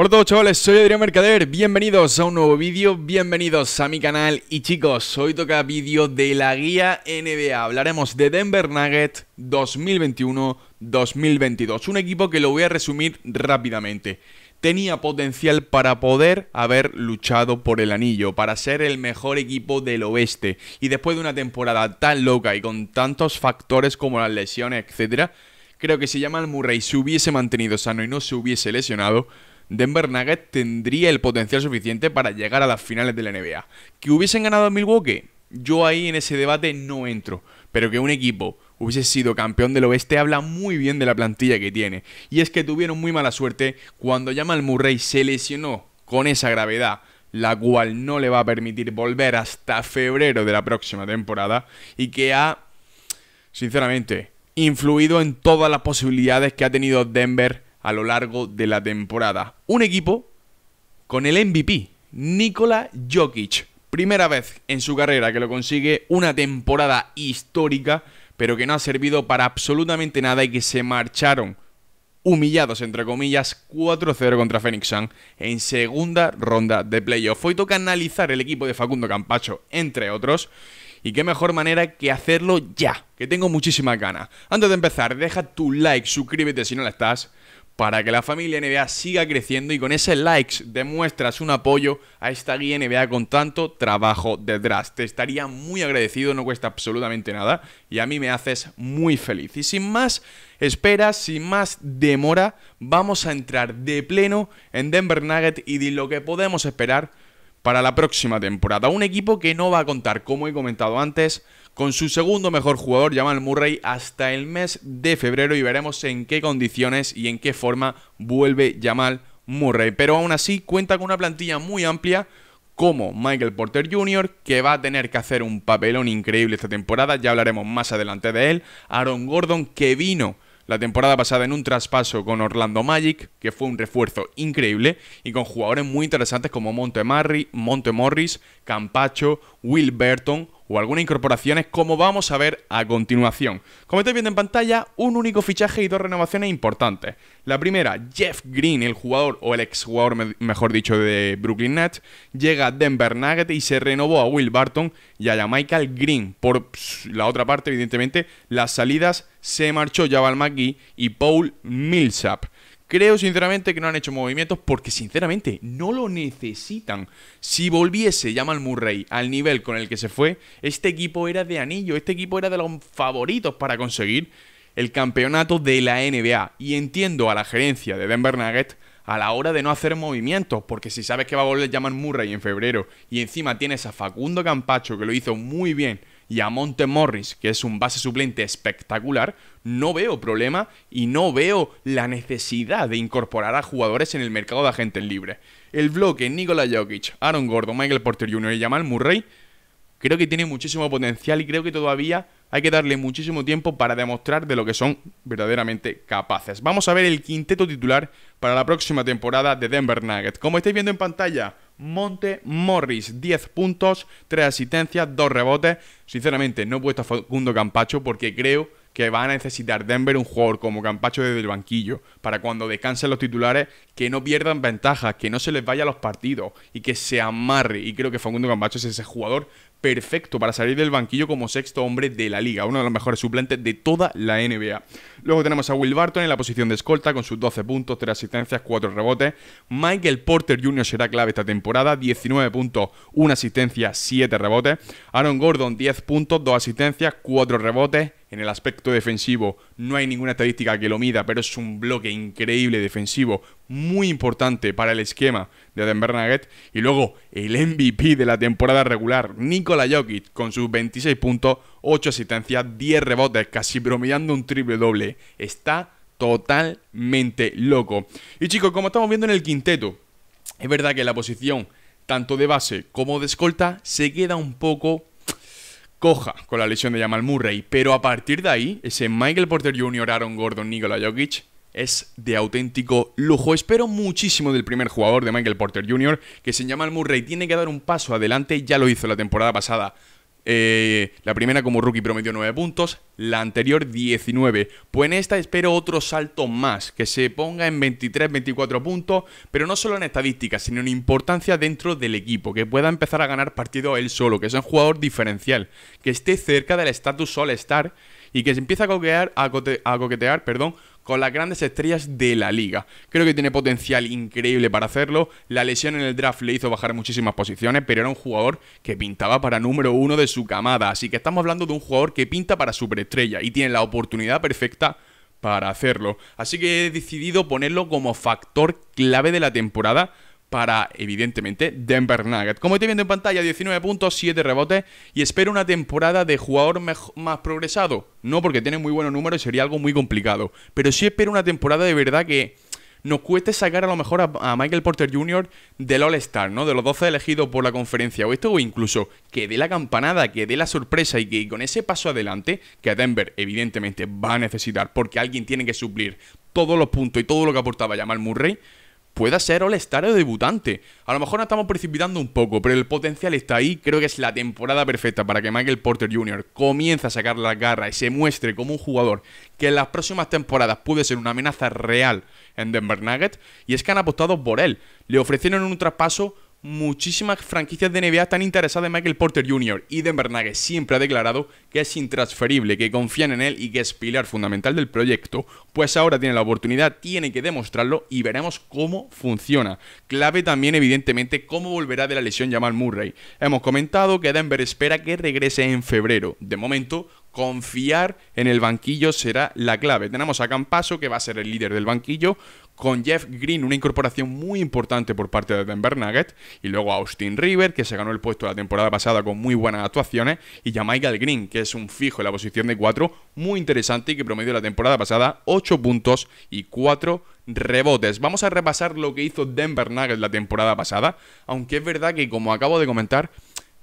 Hola a todos chavales, soy Adrián Mercader, bienvenidos a un nuevo vídeo, bienvenidos a mi canal y chicos, hoy toca vídeo de la guía NBA, hablaremos de Denver Nugget 2021-2022, un equipo que lo voy a resumir rápidamente. Tenía potencial para poder haber luchado por el anillo, para ser el mejor equipo del oeste y después de una temporada tan loca y con tantos factores como las lesiones, etcétera, creo que si Jamal Murray se hubiese mantenido sano y no se hubiese lesionado, Denver Nuggets tendría el potencial suficiente para llegar a las finales de la NBA. ¿Que hubiesen ganado a Milwaukee? Yo ahí en ese debate no entro, pero que un equipo hubiese sido campeón del oeste habla muy bien de la plantilla que tiene. Y es que tuvieron muy mala suerte cuando Jamal Murray se lesionó con esa gravedad la cual no le va a permitir volver hasta febrero de la próxima temporada y que ha, sinceramente, influido en todas las posibilidades que ha tenido Denver a lo largo de la temporada. Un equipo con el MVP, Nikola Jokic. Primera vez en su carrera que lo consigue una temporada histórica, pero que no ha servido para absolutamente nada y que se marcharon humillados, entre comillas, 4-0 contra Phoenix Sun en segunda ronda de playoff. Hoy toca analizar el equipo de Facundo Campacho, entre otros, y qué mejor manera que hacerlo ya, que tengo muchísima ganas. Antes de empezar, deja tu like, suscríbete si no la estás, para que la familia NBA siga creciendo y con ese likes demuestras un apoyo a esta guía NBA con tanto trabajo detrás. Te estaría muy agradecido, no cuesta absolutamente nada y a mí me haces muy feliz. Y sin más espera, sin más demora, vamos a entrar de pleno en Denver Nugget y de lo que podemos esperar para la próxima temporada. Un equipo que no va a contar, como he comentado antes, con su segundo mejor jugador, Jamal Murray, hasta el mes de febrero y veremos en qué condiciones y en qué forma vuelve Jamal Murray. Pero aún así cuenta con una plantilla muy amplia como Michael Porter Jr., que va a tener que hacer un papelón increíble esta temporada, ya hablaremos más adelante de él, Aaron Gordon, que vino la temporada pasada en un traspaso con Orlando Magic, que fue un refuerzo increíble, y con jugadores muy interesantes como Monte, Montemorris, Morris, Campacho, Will Burton o algunas incorporaciones como vamos a ver a continuación. Como estáis viendo en pantalla, un único fichaje y dos renovaciones importantes. La primera, Jeff Green, el jugador o el exjugador mejor dicho de Brooklyn Nets, llega a Denver Nuggets y se renovó a Will Barton y a Michael Green. Por la otra parte, evidentemente, las salidas se marchó Jabal McGee y Paul Millsap. Creo sinceramente que no han hecho movimientos porque sinceramente no lo necesitan. Si volviese Jamal Murray al nivel con el que se fue, este equipo era de anillo, este equipo era de los favoritos para conseguir el campeonato de la NBA. Y entiendo a la gerencia de Denver Nuggets a la hora de no hacer movimientos, porque si sabes que va a volver Jamal Murray en febrero y encima tienes a Facundo Campacho que lo hizo muy bien y a Monte Morris, que es un base suplente espectacular, no veo problema y no veo la necesidad de incorporar a jugadores en el mercado de agentes libres. El bloque Nikola Jokic, Aaron Gordon, Michael Porter Jr. y Jamal Murray creo que tiene muchísimo potencial y creo que todavía hay que darle muchísimo tiempo para demostrar de lo que son verdaderamente capaces. Vamos a ver el quinteto titular para la próxima temporada de Denver Nuggets. Como estáis viendo en pantalla, Monte Morris, 10 puntos, 3 asistencias, 2 rebotes. Sinceramente, no he puesto a Facundo Campacho porque creo que va a necesitar Denver un jugador como Campacho desde el banquillo para cuando descansen los titulares que no pierdan ventajas, que no se les vaya a los partidos y que se amarre. Y creo que Facundo Campacho es ese jugador perfecto para salir del banquillo como sexto hombre de la liga, uno de los mejores suplentes de toda la NBA. Luego tenemos a Will Barton en la posición de escolta con sus 12 puntos, 3 asistencias, 4 rebotes. Michael Porter Jr. será clave esta temporada, 19 puntos, 1 asistencia, 7 rebotes. Aaron Gordon, 10 puntos, 2 asistencias, 4 rebotes en el aspecto defensivo. No hay ninguna estadística que lo mida, pero es un bloque increíble defensivo, muy importante para el esquema de Denver Nuggets. Y luego el MVP de la temporada regular, Nikola Jokic, con sus 26 puntos, 8 asistencias, 10 rebotes, casi bromeando un triple doble. Está totalmente loco. Y chicos, como estamos viendo en el quinteto, es verdad que la posición tanto de base como de escolta se queda un poco coja con la lesión de Jamal Murray, pero a partir de ahí, ese Michael Porter Jr., Aaron Gordon, Nikola Jokic es de auténtico lujo. Espero muchísimo del primer jugador de Michael Porter Jr., que sin Jamal Murray tiene que dar un paso adelante, ya lo hizo la temporada pasada eh, la primera como rookie prometió 9 puntos, la anterior 19. Pues en esta espero otro salto más, que se ponga en 23, 24 puntos, pero no solo en estadísticas, sino en importancia dentro del equipo, que pueda empezar a ganar partido él solo, que sea un jugador diferencial, que esté cerca del estatus All-Star y que se empiece a a, a coquetear perdón, con las grandes estrellas de la liga. Creo que tiene potencial increíble para hacerlo. La lesión en el draft le hizo bajar muchísimas posiciones, pero era un jugador que pintaba para número uno de su camada. Así que estamos hablando de un jugador que pinta para superestrella y tiene la oportunidad perfecta para hacerlo. Así que he decidido ponerlo como factor clave de la temporada para, evidentemente, Denver Nuggets. Como estoy viendo en pantalla, 19 puntos, 7 rebotes y espero una temporada de jugador más progresado. No porque tiene muy buenos números y sería algo muy complicado, pero sí espero una temporada de verdad que nos cueste sacar a lo mejor a, Michael Porter Jr. del All-Star, ¿no? De los 12 elegidos por la conferencia o esto, o incluso que dé la campanada, que dé la sorpresa y que con ese paso adelante, que a Denver evidentemente va a necesitar, porque alguien tiene que suplir todos los puntos y todo lo que aportaba Jamal Murray, pueda ser All-Star o debutante. A lo mejor nos estamos precipitando un poco, pero el potencial está ahí. Creo que es la temporada perfecta para que Michael Porter Jr. comience a sacar la garra y se muestre como un jugador que en las próximas temporadas puede ser una amenaza real en Denver Nuggets. Y es que han apostado por él. Le ofrecieron un traspaso muchísimas franquicias de NBA están interesadas en Michael Porter Jr. y Denver Nuggets siempre ha declarado que es intransferible, que confían en él y que es pilar fundamental del proyecto, pues ahora tiene la oportunidad, tiene que demostrarlo y veremos cómo funciona. Clave también evidentemente cómo volverá de la lesión Jamal Murray. Hemos comentado que Denver espera que regrese en febrero. De momento, confiar en el banquillo será la clave. Tenemos a Campaso, que va a ser el líder del banquillo, con Jeff Green, una incorporación muy importante por parte de Denver Nuggets, y luego Austin River, que se ganó el puesto la temporada pasada con muy buenas actuaciones, y ya Michael Green, que es un fijo en la posición de 4, muy interesante y que promedió la temporada pasada 8 puntos y 4 rebotes. Vamos a repasar lo que hizo Denver Nuggets la temporada pasada, aunque es verdad que como acabo de comentar,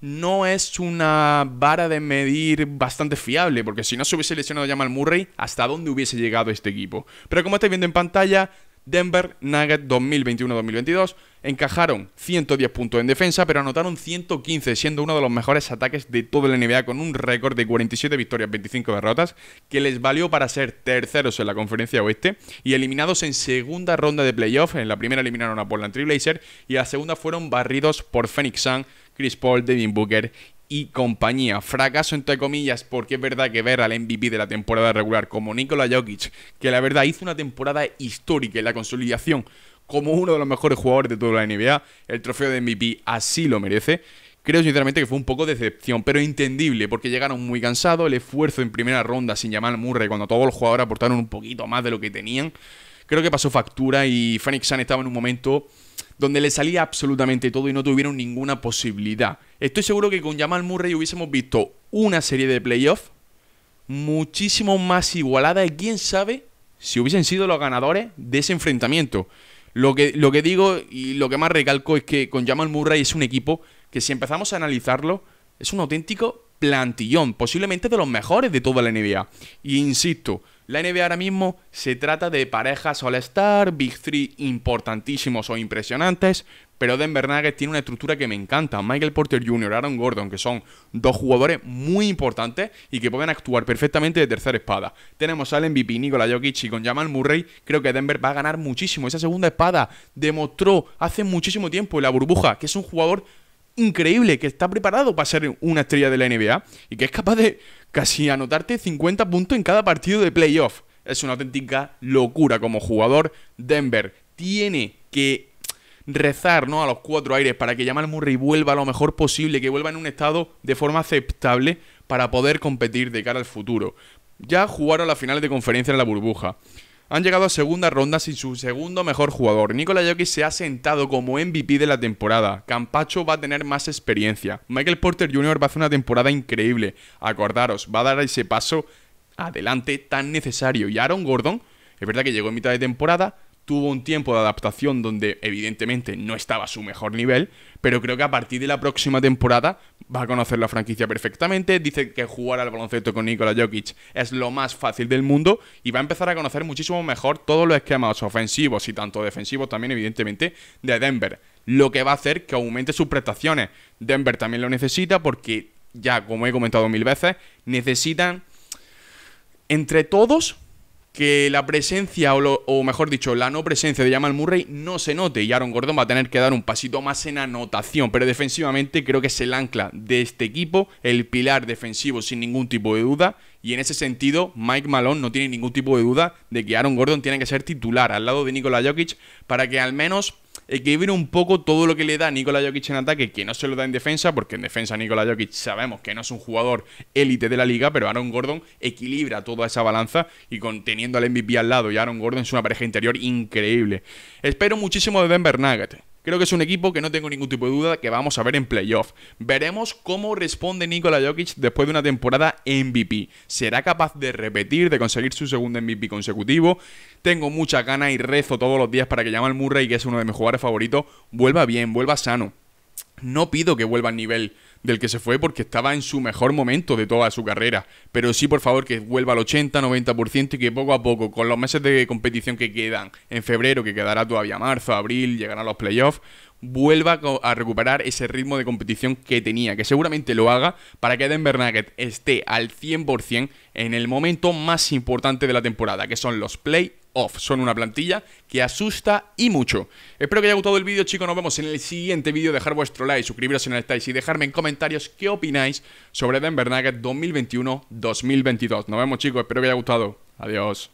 no es una vara de medir bastante fiable, porque si no se hubiese lesionado Jamal Murray, ¿hasta dónde hubiese llegado este equipo? Pero como estáis viendo en pantalla, Denver Nuggets 2021-2022 encajaron 110 puntos en defensa, pero anotaron 115, siendo uno de los mejores ataques de toda la NBA con un récord de 47 victorias, 25 derrotas, que les valió para ser terceros en la conferencia oeste y eliminados en segunda ronda de playoffs. En la primera eliminaron a Portland Trailblazer y en la segunda fueron barridos por Phoenix Sun, Chris Paul, Devin Booker y compañía. Fracaso entre comillas, porque es verdad que ver al MVP de la temporada regular como Nikola Jokic, que la verdad hizo una temporada histórica en la consolidación como uno de los mejores jugadores de toda la NBA, el trofeo de MVP así lo merece. Creo sinceramente que fue un poco decepción, pero entendible, porque llegaron muy cansados, el esfuerzo en primera ronda sin llamar al Murray, cuando todos los jugadores aportaron un poquito más de lo que tenían, creo que pasó factura y Phoenix Sun estaba en un momento donde le salía absolutamente todo y no tuvieron ninguna posibilidad. Estoy seguro que con Jamal Murray hubiésemos visto una serie de playoffs muchísimo más igualada y quién sabe si hubiesen sido los ganadores de ese enfrentamiento. Lo que, lo que digo y lo que más recalco es que con Jamal Murray es un equipo que si empezamos a analizarlo es un auténtico plantillón, posiblemente de los mejores de toda la NBA. Y insisto, la NBA ahora mismo se trata de parejas All-Star, Big Three importantísimos o impresionantes, pero Denver Nuggets tiene una estructura que me encanta. Michael Porter Jr., Aaron Gordon, que son dos jugadores muy importantes y que pueden actuar perfectamente de tercera espada. Tenemos al MVP Nikola Jokic y con Jamal Murray, creo que Denver va a ganar muchísimo. Esa segunda espada demostró hace muchísimo tiempo en la burbuja que es un jugador increíble, que está preparado para ser una estrella de la NBA y que es capaz de casi anotarte 50 puntos en cada partido de playoff. Es una auténtica locura como jugador. Denver tiene que rezar ¿no? a los cuatro aires para que Jamal Murray vuelva lo mejor posible, que vuelva en un estado de forma aceptable para poder competir de cara al futuro. Ya jugaron la final de conferencia en la burbuja han llegado a segunda ronda sin su segundo mejor jugador. Nikola Jokic se ha sentado como MVP de la temporada. Campacho va a tener más experiencia. Michael Porter Jr. va a hacer una temporada increíble. Acordaros, va a dar ese paso adelante tan necesario. Y Aaron Gordon, es verdad que llegó en mitad de temporada, tuvo un tiempo de adaptación donde evidentemente no estaba a su mejor nivel, pero creo que a partir de la próxima temporada va a conocer la franquicia perfectamente, dice que jugar al baloncesto con Nikola Jokic es lo más fácil del mundo y va a empezar a conocer muchísimo mejor todos los esquemas ofensivos y tanto defensivos también evidentemente de Denver, lo que va a hacer que aumente sus prestaciones. Denver también lo necesita porque ya como he comentado mil veces, necesitan entre todos que la presencia, o, o, mejor dicho, la no presencia de Jamal Murray no se note y Aaron Gordon va a tener que dar un pasito más en anotación, pero defensivamente creo que es el ancla de este equipo, el pilar defensivo sin ningún tipo de duda, y en ese sentido Mike Malone no tiene ningún tipo de duda de que Aaron Gordon tiene que ser titular al lado de Nikola Jokic para que al menos Equilibra un poco todo lo que le da Nikola Jokic en ataque, que no se lo da en defensa, porque en defensa Nikola Jokic sabemos que no es un jugador élite de la liga, pero Aaron Gordon equilibra toda esa balanza y conteniendo teniendo al MVP al lado y Aaron Gordon es una pareja interior increíble. Espero muchísimo de Denver Nuggets. Creo que es un equipo que no tengo ningún tipo de duda que vamos a ver en playoff. Veremos cómo responde Nikola Jokic después de una temporada MVP. ¿Será capaz de repetir, de conseguir su segundo MVP consecutivo? Tengo mucha gana y rezo todos los días para que Jamal Murray, que es uno de mis jugadores favoritos, vuelva bien, vuelva sano. No pido que vuelva al nivel del que se fue porque estaba en su mejor momento de toda su carrera. Pero sí, por favor, que vuelva al 80-90% y que poco a poco, con los meses de competición que quedan en febrero, que quedará todavía marzo, abril, a los playoffs, vuelva a recuperar ese ritmo de competición que tenía, que seguramente lo haga para que Denver Nuggets esté al 100% en el momento más importante de la temporada, que son los play son una plantilla que asusta y mucho. Espero que haya gustado el vídeo, chicos. Nos vemos en el siguiente vídeo. Dejar vuestro like, suscribiros si no estáis y dejarme en comentarios qué opináis sobre Denver Nuggets 2021-2022. Nos vemos, chicos. Espero que haya gustado. Adiós.